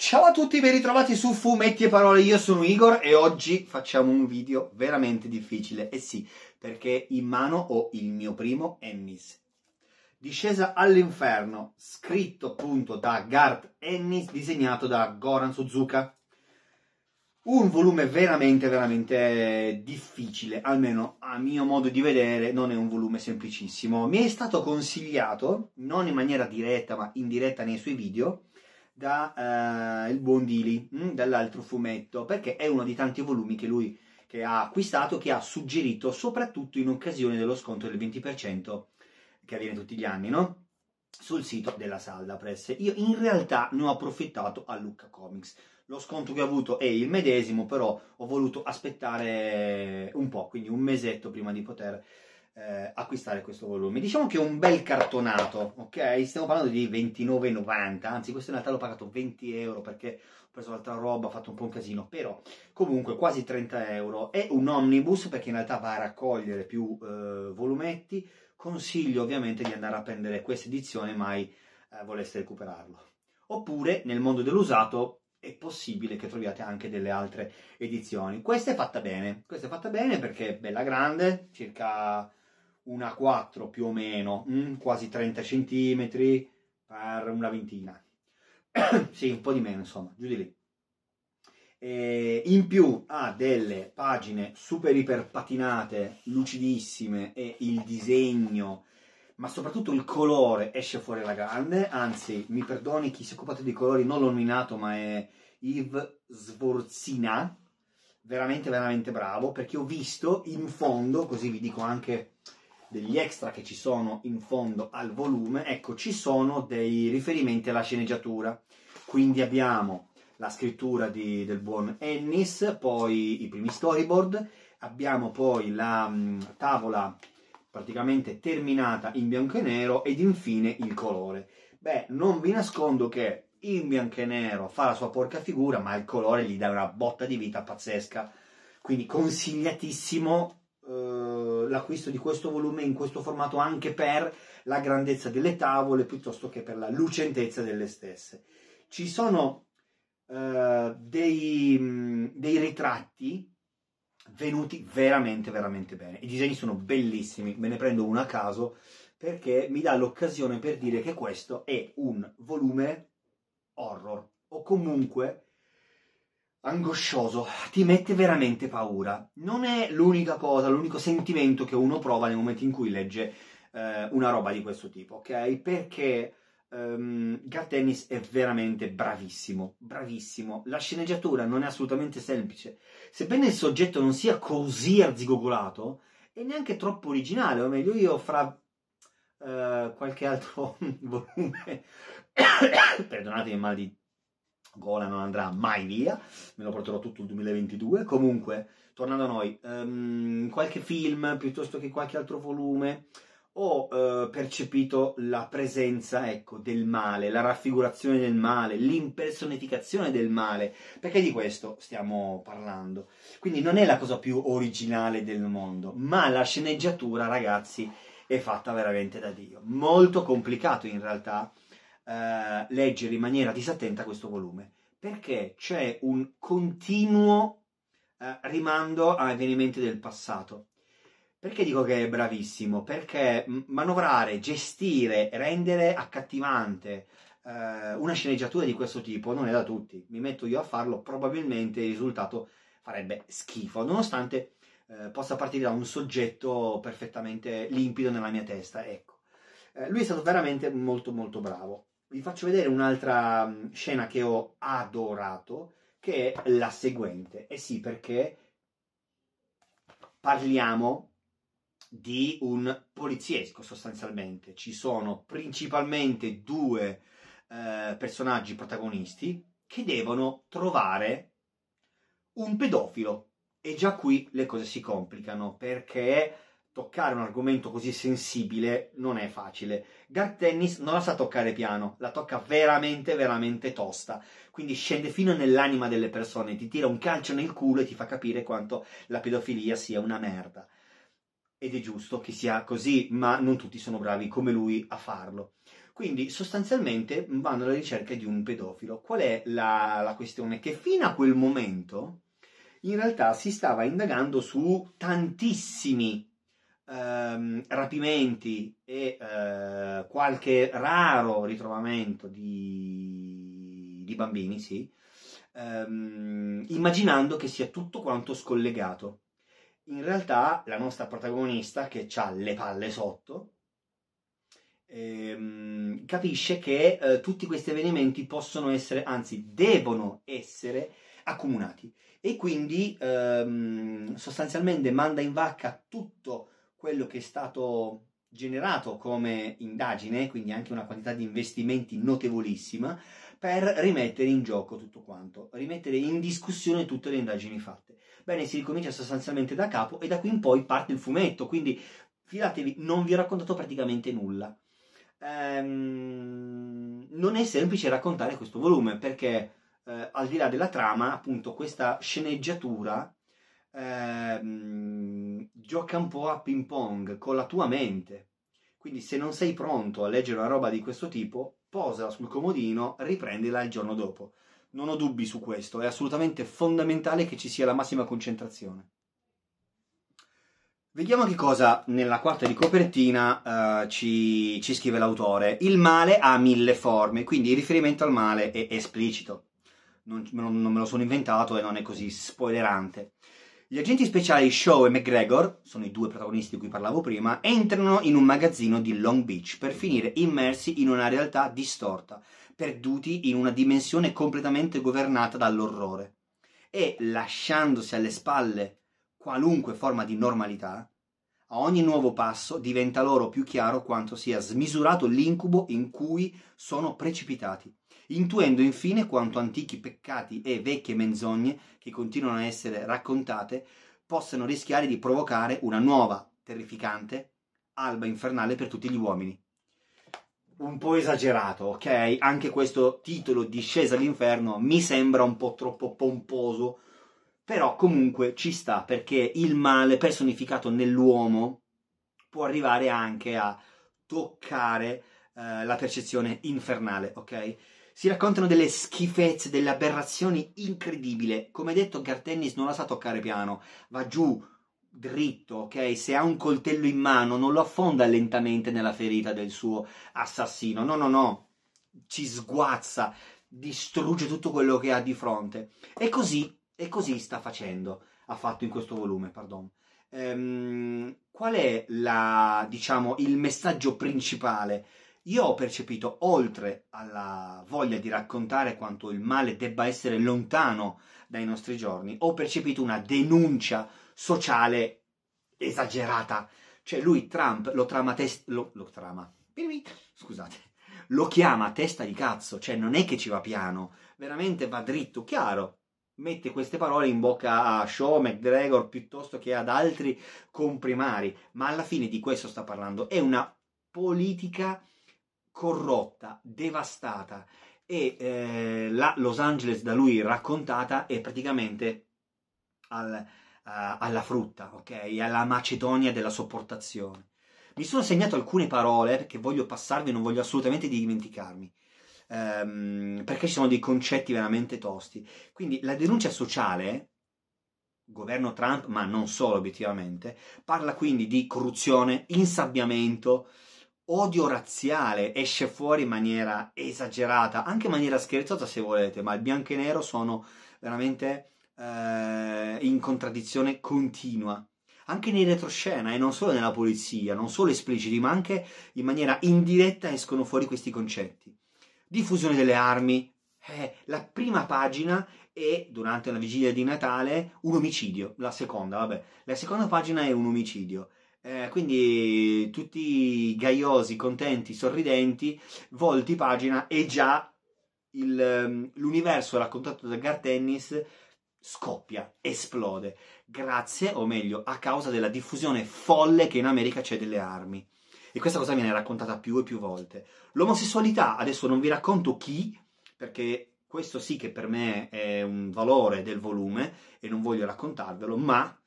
Ciao a tutti, ben ritrovati su Fumetti e Parole, io sono Igor e oggi facciamo un video veramente difficile, e eh sì, perché in mano ho il mio primo Ennis. Discesa all'inferno, scritto appunto da Garth Ennis, disegnato da Goran Suzuka. Un volume veramente, veramente difficile, almeno a mio modo di vedere non è un volume semplicissimo. Mi è stato consigliato, non in maniera diretta ma indiretta nei suoi video, da eh, il buon Dili, mh, mm, dall'altro fumetto, perché è uno dei tanti volumi che lui che ha acquistato, che ha suggerito, soprattutto in occasione dello sconto del 20% che avviene tutti gli anni, no? Sul sito della Salda Press. Io in realtà ne ho approfittato a Lucca Comics. Lo sconto che ho avuto è il medesimo, però ho voluto aspettare un po', quindi un mesetto prima di poter eh, acquistare questo volume. Diciamo che è un bel cartonato, ok? Stiamo parlando di 29,90, anzi questo in realtà l'ho pagato 20 euro perché ho preso altra roba, ho fatto un po' un casino, però comunque quasi 30 euro. È un omnibus perché in realtà va a raccogliere più eh, volumetti. Consiglio ovviamente di andare a prendere questa edizione mai eh, voleste recuperarlo. Oppure nel mondo dell'usato è possibile che troviate anche delle altre edizioni. Questa è fatta bene, questa è fatta bene perché è bella grande, circa una 4 più o meno, mm, quasi 30 cm per una ventina. sì, un po' di meno, insomma, giù di lì. E in più ha delle pagine super iper patinate, lucidissime e il disegno, ma soprattutto il colore esce fuori la grande. Anzi, mi perdoni chi si è occupato di colori, non l'ho nominato, ma è Yves Sforzina, veramente veramente bravo perché ho visto in fondo, così vi dico anche degli extra che ci sono in fondo al volume, ecco, ci sono dei riferimenti alla sceneggiatura. Quindi abbiamo la scrittura di, del buon Ennis, poi i primi storyboard, abbiamo poi la mh, mm, tavola praticamente terminata in bianco e nero ed infine il colore. Beh, non vi nascondo che in bianco e nero fa la sua porca figura, ma il colore gli dà una botta di vita pazzesca. Quindi consigliatissimo eh, l'acquisto di questo volume in questo formato anche per la grandezza delle tavole piuttosto che per la lucentezza delle stesse. Ci sono eh, dei, dei ritratti venuti veramente veramente bene. I disegni sono bellissimi, me ne prendo uno a caso perché mi dà l'occasione per dire che questo è un volume horror o comunque angoscioso, ti mette veramente paura. Non è l'unica cosa, l'unico sentimento che uno prova nel momento in cui legge eh, una roba di questo tipo, ok? Perché um, Garth Ennis è veramente bravissimo, bravissimo. La sceneggiatura non è assolutamente semplice. Sebbene il soggetto non sia così arzigogolato, è neanche troppo originale, o meglio, io fra Uh, qualche altro volume. Perdonatemi il mal di Gola non andrà mai via, me lo porterò tutto il 2022. Comunque, tornando a noi, um, qualche film piuttosto che qualche altro volume, ho uh, percepito la presenza ecco, del male, la raffigurazione del male, l'impersonificazione del male, perché di questo stiamo parlando. Quindi non è la cosa più originale del mondo, ma la sceneggiatura, ragazzi, è fatta veramente da Dio. Molto complicato in realtà eh, leggere in maniera disattenta questo volume, perché c'è un continuo eh, rimando a avvenimenti del passato. Perché dico che è bravissimo? Perché manovrare, gestire, rendere accattivante eh, una sceneggiatura di questo tipo non è da tutti. Mi metto io a farlo, probabilmente il risultato farebbe schifo, nonostante eh, possa partire da un soggetto perfettamente limpido nella mia testa. Ecco, eh, lui è stato veramente molto molto bravo vi faccio vedere un'altra mm, scena che ho adorato, che è la seguente. E eh sì, perché parliamo di un poliziesco sostanzialmente. Ci sono principalmente due eh, personaggi protagonisti che devono trovare un pedofilo. E già qui le cose si complicano perché toccare un argomento così sensibile non è facile. Garth Tennis non la sa toccare piano, la tocca veramente, veramente tosta. Quindi scende fino nell'anima delle persone, ti tira un calcio nel culo e ti fa capire quanto la pedofilia sia una merda. Ed è giusto che sia così, ma non tutti sono bravi come lui a farlo. Quindi sostanzialmente vanno alla ricerca di un pedofilo. Qual è la, la questione? Che fino a quel momento in realtà si stava indagando su tantissimi ehm, rapimenti e eh, qualche raro ritrovamento di, di bambini, sì, ehm, immaginando che sia tutto quanto scollegato. In realtà la nostra protagonista, che ha le palle sotto, ehm, capisce che eh, tutti questi avvenimenti possono essere, anzi devono essere, accomunati e quindi ehm, sostanzialmente manda in vacca tutto quello che è stato generato come indagine, quindi anche una quantità di investimenti notevolissima, per rimettere in gioco tutto quanto, rimettere in discussione tutte le indagini fatte. Bene, si ricomincia sostanzialmente da capo e da qui in poi parte il fumetto, quindi fidatevi, non vi ho raccontato praticamente nulla. Ehm, non è semplice raccontare questo volume perché eh, al di là della trama, appunto, questa sceneggiatura Ehm, gioca un po' a ping pong con la tua mente. Quindi se non sei pronto a leggere una roba di questo tipo, posala sul comodino, riprendila il giorno dopo. Non ho dubbi su questo, è assolutamente fondamentale che ci sia la massima concentrazione. Vediamo che cosa nella quarta di copertina uh, ci, ci, scrive l'autore. Il male ha mille forme, quindi il riferimento al male è esplicito. Non, non, non me lo sono inventato e non è così spoilerante. Gli agenti speciali Shaw e McGregor, sono i due protagonisti di cui parlavo prima, entrano in un magazzino di Long Beach per finire immersi in una realtà distorta, perduti in una dimensione completamente governata dall'orrore. E lasciandosi alle spalle qualunque forma di normalità, a ogni nuovo passo diventa loro più chiaro quanto sia smisurato l'incubo in cui sono precipitati, intuendo infine quanto antichi peccati e vecchie menzogne che continuano a essere raccontate possano rischiare di provocare una nuova, terrificante, alba infernale per tutti gli uomini. Un po' esagerato, ok? Anche questo titolo, Discesa all'inferno, mi sembra un po' troppo pomposo però comunque ci sta perché il male personificato nell'uomo può arrivare anche a toccare eh, la percezione infernale, ok? Si raccontano delle schifezze, delle aberrazioni incredibili. Come detto, Gartennis non la sa toccare piano, va giù dritto, ok? Se ha un coltello in mano, non lo affonda lentamente nella ferita del suo assassino. No, no, no. Ci sguazza, distrugge tutto quello che ha di fronte. E così e così sta facendo, ha fatto in questo volume, pardon. Ehm, qual è la, diciamo, il messaggio principale? Io ho percepito, oltre alla voglia di raccontare quanto il male debba essere lontano dai nostri giorni, ho percepito una denuncia sociale esagerata. Cioè lui, Trump, lo trama, testa... lo, lo trama. Scusate. lo chiama testa di cazzo, cioè non è che ci va piano, veramente va dritto, chiaro, mette queste parole in bocca a Shaw, McGregor piuttosto che ad altri comprimari, ma alla fine di questo sta parlando, è una politica corrotta, devastata e eh, la Los Angeles da lui raccontata è praticamente al, uh, alla frutta, ok? Alla Macedonia della sopportazione. Mi sono segnato alcune parole perché voglio passarvi, non voglio assolutamente dimenticarmi ehm, perché ci sono dei concetti veramente tosti. Quindi la denuncia sociale, governo Trump, ma non solo obiettivamente, parla quindi di corruzione, insabbiamento, odio razziale esce fuori in maniera esagerata, anche in maniera scherzosa se volete, ma il bianco e nero sono veramente eh, in contraddizione continua. Anche nei retroscena e non solo nella polizia, non solo espliciti, ma anche in maniera indiretta escono fuori questi concetti diffusione delle armi. Eh, la prima pagina è, durante la vigilia di Natale un omicidio, la seconda, vabbè, la seconda pagina è un omicidio. Eh, quindi tutti gaiosi, contenti, sorridenti, volti pagina e già il, ehm, l'universo raccontato da Tennis scoppia, esplode, grazie, o meglio, a causa della diffusione folle che in America c'è delle armi e questa cosa viene raccontata più e più volte. L'omosessualità, adesso non vi racconto chi, perché questo sì che per me è un valore del volume e non voglio raccontarvelo, ma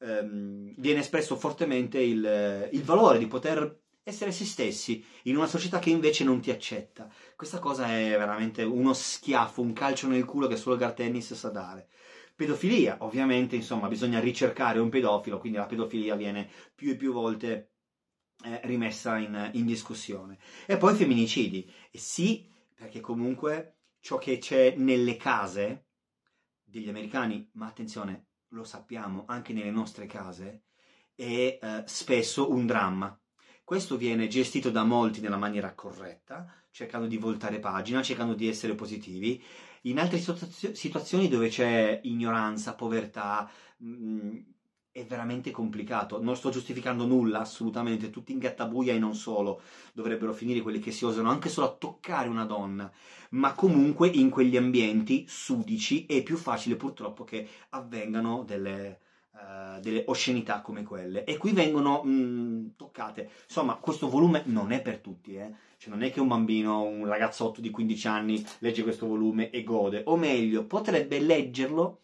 ehm, viene espresso fortemente il, il valore di poter essere se stessi in una società che invece non ti accetta. Questa cosa è veramente uno schiaffo, un calcio nel culo che solo il tennis sa dare. Pedofilia, ovviamente, insomma, bisogna ricercare un pedofilo, quindi la pedofilia viene più e più volte eh, rimessa in, in, discussione. E poi femminicidi. E sì, perché comunque ciò che c'è nelle case degli americani, ma attenzione, lo sappiamo, anche nelle nostre case, è eh, spesso un dramma. Questo viene gestito da molti nella maniera corretta, cercando di voltare pagina, cercando di essere positivi. In altre situazioni dove c'è ignoranza, povertà, mh, mm, è veramente complicato. Non sto giustificando nulla, assolutamente. Tutti in gattabuia e non solo dovrebbero finire quelli che si osano anche solo a toccare una donna. Ma comunque in quegli ambienti sudici è più facile purtroppo che avvengano delle, uh, delle oscenità come quelle. E qui vengono mh, mm, toccate. Insomma, questo volume non è per tutti, eh. Cioè non è che un bambino, un ragazzotto di 15 anni legge questo volume e gode. O meglio, potrebbe leggerlo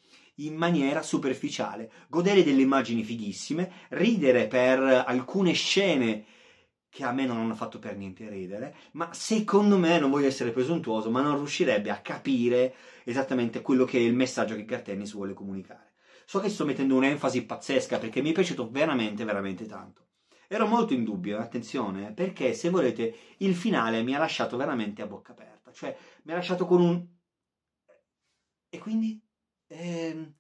in maniera superficiale, godere delle immagini fighissime, ridere per alcune scene che a me non hanno fatto per niente ridere, ma secondo me, non voglio essere presuntuoso, ma non riuscirebbe a capire esattamente quello che è il messaggio che Cartennis vuole comunicare. So che sto mettendo un'enfasi pazzesca perché mi è piaciuto veramente, veramente tanto. Ero molto in dubbio, attenzione, perché se volete il finale mi ha lasciato veramente a bocca aperta, cioè mi ha lasciato con un... E quindi? E, ehm,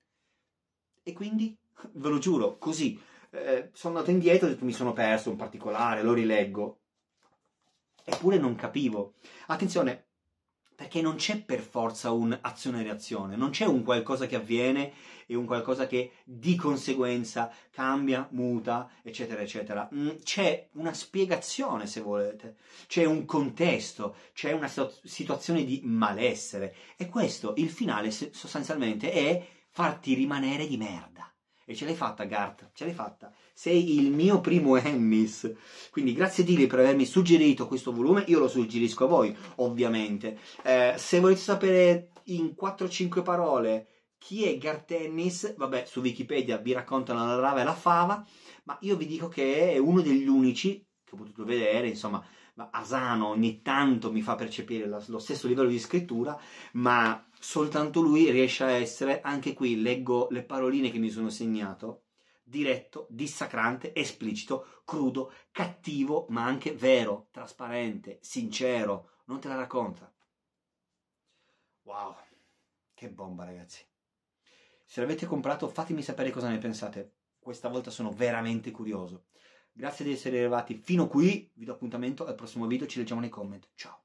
e quindi, ve lo giuro, così, eh, sono andato indietro e mi sono perso un particolare, lo rileggo. Eppure non capivo. Attenzione, perché non c'è per forza un'azione-reazione, non c'è un qualcosa che avviene e un qualcosa che di conseguenza cambia, muta, eccetera, eccetera. Mm, c'è una spiegazione, se volete, c'è un contesto, c'è una situazione di malessere e questo, il finale sostanzialmente è farti rimanere di merda. E ce l'hai fatta, Gart, ce l'hai fatta. Sei il mio primo Emmis. Quindi grazie mille per avermi suggerito questo volume. Io lo suggerisco a voi, ovviamente. Eh, se volete sapere in 4-5 parole chi è Gart Ennis, vabbè, su Wikipedia vi raccontano la rava e la fava, ma io vi dico che è uno degli unici che ho potuto vedere, insomma, Asano ogni tanto mi fa percepire lo stesso livello di scrittura, ma soltanto lui riesce a essere, anche qui leggo le paroline che mi sono segnato, diretto, dissacrante, esplicito, crudo, cattivo, ma anche vero, trasparente, sincero, non te la racconta. Wow, che bomba ragazzi. Se l'avete comprato fatemi sapere cosa ne pensate, questa volta sono veramente curioso. Grazie di essere arrivati fino qui, vi do appuntamento al prossimo video, ci leggiamo nei commenti, Ciao!